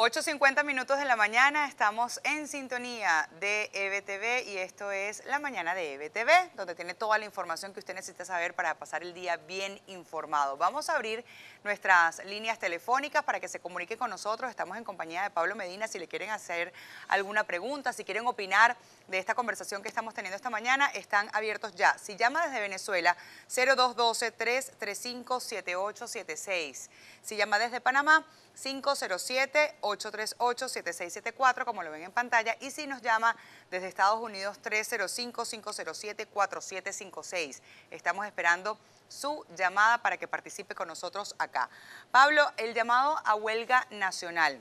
8.50 minutos de la mañana, estamos en sintonía de EBTV y esto es La Mañana de EBTV, donde tiene toda la información que usted necesita saber para pasar el día bien informado. Vamos a abrir nuestras líneas telefónicas para que se comunique con nosotros. Estamos en compañía de Pablo Medina si le quieren hacer alguna pregunta, si quieren opinar de esta conversación que estamos teniendo esta mañana, están abiertos ya. Si llama desde Venezuela, 0212-335-7876. Si llama desde Panamá, 507-838-7674, como lo ven en pantalla, y si nos llama desde Estados Unidos, 305-507-4756. Estamos esperando su llamada para que participe con nosotros acá. Pablo, el llamado a huelga nacional.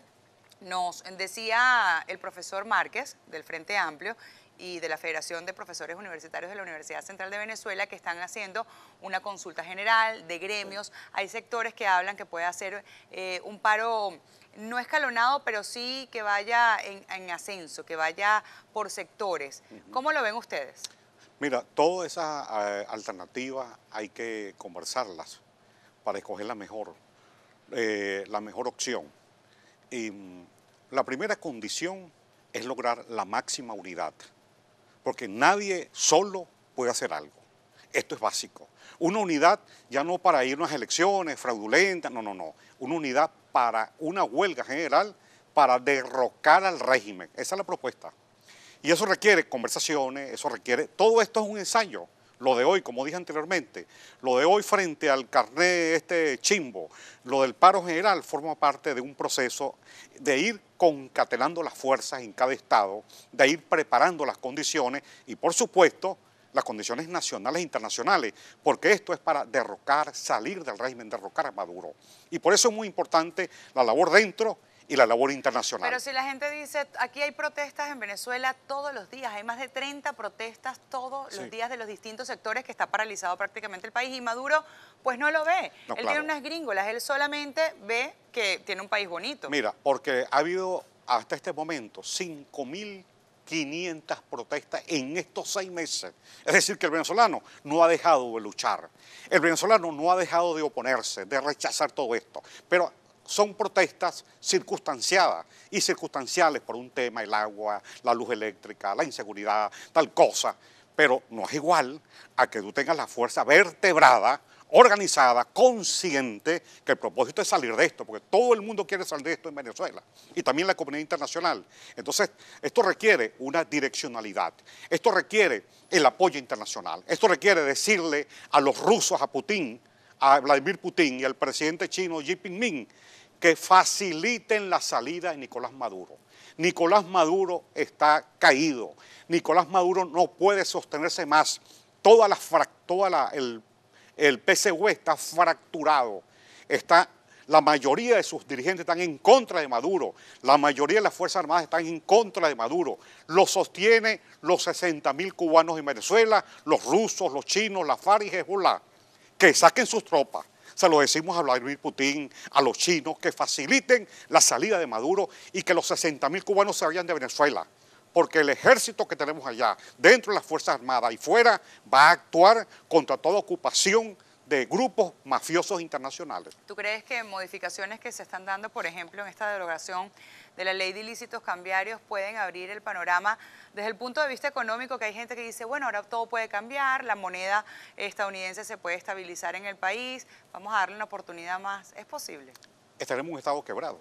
Nos decía el profesor Márquez del Frente Amplio y de la Federación de Profesores Universitarios de la Universidad Central de Venezuela que están haciendo una consulta general de gremios. Hay sectores que hablan que puede hacer eh, un paro no escalonado, pero sí que vaya en, ascenso, que vaya por sectores. ¿Cómo lo ven ustedes? Mira, todas esas eh, alternativas hay que conversarlas para escoger la mejor, eh, la mejor opción. Y, mm, la primera condición es lograr la máxima unidad porque nadie solo puede hacer algo. Esto es básico. Una unidad ya no para ir a unas elecciones fraudulentas, no, no, no. Una unidad para una huelga general para derrocar al régimen. Esa es la propuesta. Y eso requiere conversaciones, eso requiere, todo esto es un ensayo lo de hoy, como dije anteriormente, lo de hoy frente al carné este chimbo, lo del paro general forma parte de un proceso de ir concatenando las fuerzas en cada estado, de ir preparando las condiciones y por supuesto las condiciones nacionales e internacionales, porque esto es para derrocar, salir del régimen, derrocar a Maduro. Y por eso es muy importante la labor dentro y la labor internacional. Pero si la gente dice, aquí hay protestas en Venezuela todos los días, hay más de 30 protestas todos los días de los distintos sectores que está paralizado prácticamente el país y Maduro pues no lo ve. él tiene unas gringolas, él solamente ve que tiene un país bonito. Mira, porque ha habido hasta este momento 5.500 protestas en estos seis meses. Es decir, que el venezolano no ha dejado de luchar. El venezolano no ha dejado de oponerse, de rechazar todo esto. Pero son protestas circunstanciadas y circunstanciales por un tema, el agua, la luz eléctrica, la inseguridad, tal cosa, pero no es igual a que tú tengas la fuerza vertebrada, organizada, consciente, que el propósito es salir de esto, porque todo el mundo quiere salir de esto en Venezuela y también la comunidad internacional. Entonces, esto requiere una direccionalidad, esto requiere el apoyo internacional, esto requiere decirle a los rusos, a Putin, a Vladimir Putin y al presidente chino Xi Jinping que faciliten la salida de Nicolás Maduro. Nicolás Maduro está caído. Nicolás Maduro no puede sostenerse más. Toda la, el, el está fracturado. Está, la mayoría de sus dirigentes están en contra de Maduro. La mayoría de las Fuerzas Armadas están en contra de Maduro. Lo sostienen los 60.000 cubanos en Venezuela, los rusos, los chinos, la FARC y que saquen sus tropas. Se lo decimos a Vladimir Putin, a los chinos, que faciliten la salida de Maduro y que los 60.000 cubanos se vayan de Venezuela. Porque el ejército que tenemos allá, dentro de las Fuerzas Armadas y fuera, va a actuar contra toda ocupación de grupos mafiosos internacionales. ¿Tú crees que modificaciones que se están dando, por ejemplo, en esta derogación de la ley de ilícitos cambiarios pueden abrir el panorama desde el punto de vista económico, que hay gente que dice, bueno, ahora todo puede cambiar, la moneda estadounidense se puede estabilizar en el país, vamos a darle una oportunidad más? ¿Es posible? Estaremos en un estado quebrado.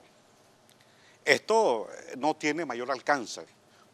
Esto no tiene mayor alcance,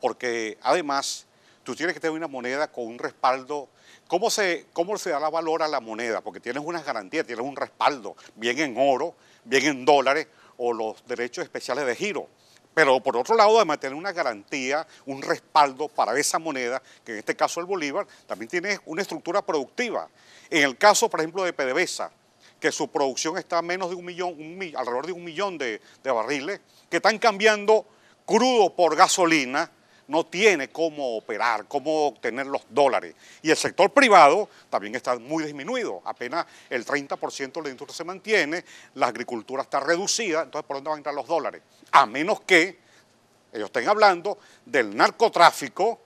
porque además tú tienes que tener una moneda con un respaldo. ¿Cómo se, cómo se da la valor a la moneda? Porque tienes unas garantías, tienes un respaldo, bien en oro, bien en dólares o los derechos especiales de giro. Pero por otro lado, además tener una garantía, un respaldo para esa moneda, que en este caso el Bolívar, también tiene una estructura productiva. En el caso, por ejemplo, de PDVSA, que su producción está a menos de un millón, alrededor de un millón de barriles, que están cambiando crudo por gasolina, no tiene cómo operar, cómo obtener los dólares. Y el sector privado también está muy disminuido, apenas el 30% de la industria se mantiene, la agricultura está reducida, entonces ¿por dónde van a entrar los dólares? A menos que ellos estén hablando del narcotráfico,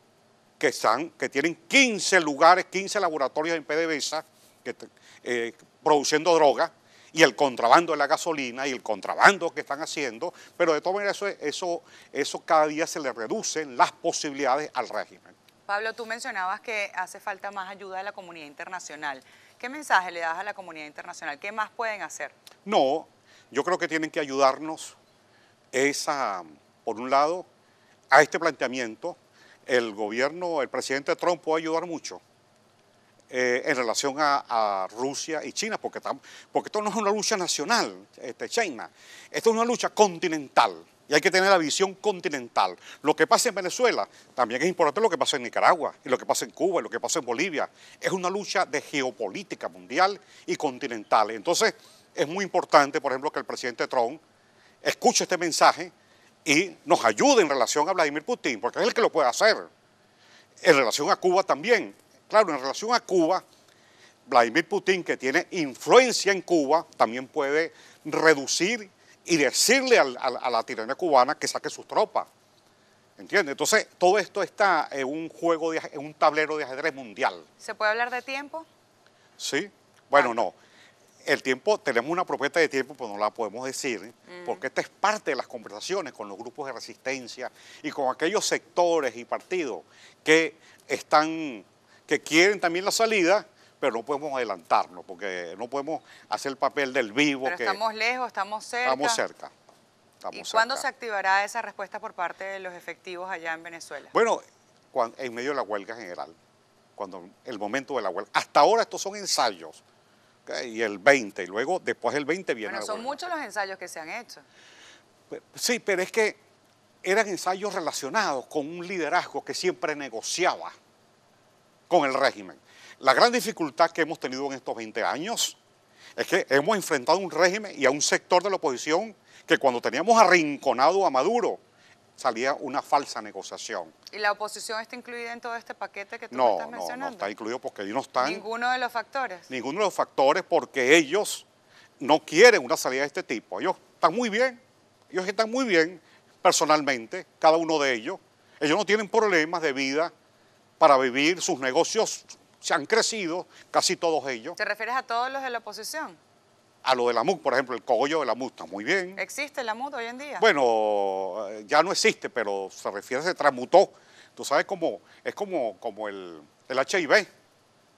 que, que tienen 15 lugares, 15 laboratorios en PDVSA, que, eh, produciendo drogas, y el contrabando de la gasolina y el contrabando que están haciendo, pero de todas maneras eso, eso, cada día se le reducen las posibilidades al régimen. Pablo, tú mencionabas que hace falta más ayuda de la comunidad internacional. ¿Qué mensaje le das a la comunidad internacional? ¿Qué más pueden hacer? No, yo creo que tienen que ayudarnos esa, por un lado, a este planteamiento. El gobierno, el presidente Trump puede ayudar mucho eh, en relación a, Rusia y China, porque, esto no es una lucha nacional, este, China, esto es una lucha continental. Y hay que tener la visión continental. Lo que pasa en Venezuela también es importante lo que pasa en Nicaragua, y lo que pasa en Cuba, y lo que pasa en Bolivia. Es una lucha de geopolítica mundial y continental. Entonces, es muy importante, por ejemplo, que el presidente Trump escuche este mensaje y nos ayude en relación a Vladimir Putin, porque es el que lo puede hacer. En relación a Cuba también, Claro, en relación a Cuba, Vladimir Putin, que tiene influencia en Cuba, también puede reducir y decirle a la tiranía cubana que saque sus tropas. ¿Entiendes? Entonces, todo esto está en un juego, de, en un tablero de ajedrez mundial. ¿Se puede hablar de tiempo? Sí. Bueno, ah. no. El tiempo, tenemos una propuesta de tiempo, pero pues no la podemos decir, mm. porque esta es parte de las conversaciones con los grupos de resistencia y con aquellos sectores y partidos que están que quieren también la salida, pero no podemos adelantarnos, porque no podemos hacer el papel del vivo. Pero que estamos lejos, estamos cerca. Estamos cerca. ¿Y cuándo se activará esa respuesta por parte de los efectivos allá en Venezuela? Bueno, en medio de la huelga general, cuando el momento de la huelga. Hasta ahora estos son ensayos, y el 20, y luego después el 20 viene bueno, son muchos los ensayos que se han hecho. Sí, pero es que eran ensayos relacionados con un liderazgo que siempre negociaba con el régimen. La gran dificultad que hemos tenido en estos 20 años es que hemos enfrentado un régimen y a un sector de la oposición que cuando teníamos arrinconado a Maduro salía una falsa negociación. ¿Y la oposición está incluida en todo este paquete que tú no, me estás No, no está incluido porque ellos no están... ¿Ninguno de los factores? Ninguno de los factores porque ellos no quieren una salida de este tipo. Ellos están muy bien, ellos están muy bien personalmente, cada uno de ellos. Ellos no tienen problemas de vida, para vivir, sus negocios se han crecido, casi todos ellos. ¿Te refieres a todos los de la oposición? A lo de la MUC, por ejemplo, el cogollo de la MUC está muy bien. ¿Existe la MUC hoy en día? Bueno, eh, ya no existe, pero se refiere, se transmutó. Tú sabes cómo, es como, como el, el HIV,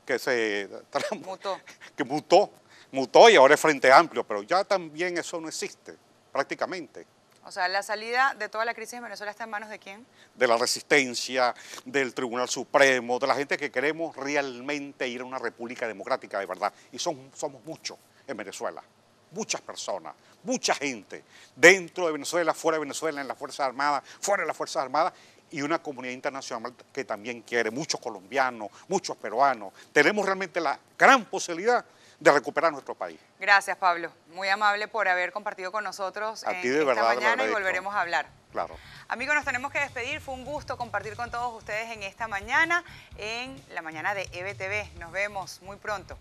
que se transmutó, que mutó, mutó y ahora es Frente Amplio, pero ya también eso no existe prácticamente. O sea, la salida de toda la crisis en Venezuela está en manos de quién? De la resistencia, del Tribunal Supremo, de la gente que queremos realmente ir a una república democrática de verdad. Y son, somos muchos en Venezuela, muchas personas, mucha gente, dentro de Venezuela, fuera de Venezuela, en las Fuerzas Armadas, fuera de las Fuerzas Armadas, y una comunidad internacional que también quiere, muchos colombianos, muchos peruanos. Tenemos realmente la gran posibilidad de recuperar nuestro país. Gracias, Pablo. Muy amable por haber compartido con nosotros esta mañana y volveremos a hablar. Claro. Amigos, nos tenemos que despedir. Fue un gusto compartir con todos ustedes en esta mañana, en la mañana de EBTV. Nos vemos muy pronto.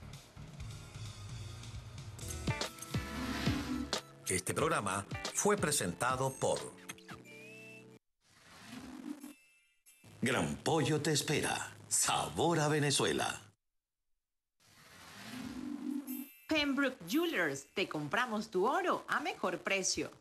Este programa fue presentado por Gran Pollo te espera. Sabor a Venezuela. Brook Jewelers te compramos tu oro a mejor precio.